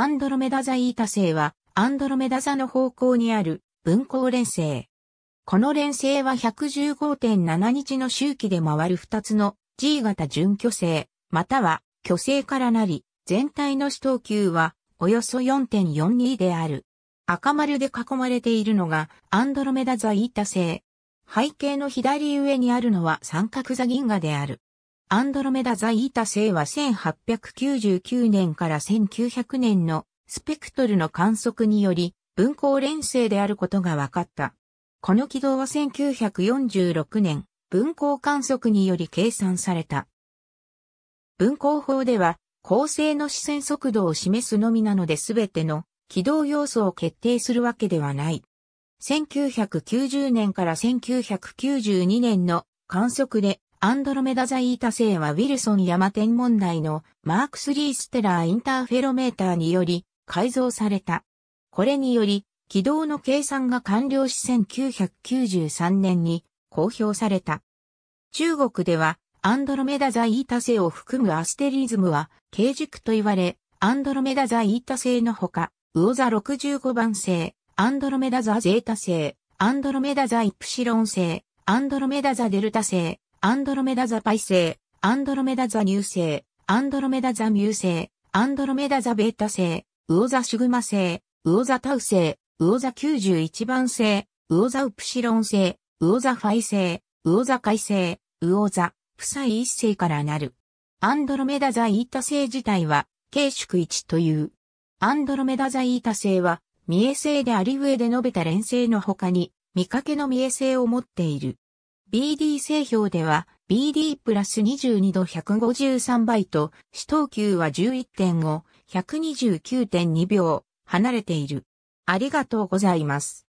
アンドロメダ座イータ星は、アンドロメダ座の方向にある分光連星。この連星は115.7日の周期で回る2つの G 型準巨星、または巨星からなり、全体の死闘級はおよそ4.42である。赤丸で囲まれているのがアンドロメダ座イータ星。背景の左上にあるのは三角座銀河である。アンドロメダ在イータ星は1899年から1900年のスペクトルの観測により分光連星であることが分かった。この軌道は1946年分光観測により計算された。分光法では恒星の視線速度を示すのみなので全ての軌道要素を決定するわけではない。1990年から1992年の観測でアンドロメダザイータ星はウィルソン山天文台のマーク3ステラーインターフェロメーターにより改造された。これにより、軌道の計算が完了し1993年に公表された。中国ではアンドロメダザイータ星を含むアステリズムは軽軸と言われ、アンドロメダザイータ星のほか、オザ65番星、アンドロメダザゼータ星、アンドロメダザイプシロン星、アンドロメダザデルタ星、アンドロメダ座イ星、アンドロメダ座乳星、アンドロメダ座乳星、アンドロメダ座ベータ星、オザシグマ星、オザタウ星、オザ91番星、オザウプシロン星、オザファイ星、ザカイ星、ザプサイ一星からなる。アンドロメダ座イータ星自体は、軽縮一という。アンドロメダ座イータ星は、見重星であり上で述べた連星の他に、見かけの見重星を持っている。BD 製氷では BD プラス22度153倍と、死闘級は11.5、129.2秒離れている。ありがとうございます。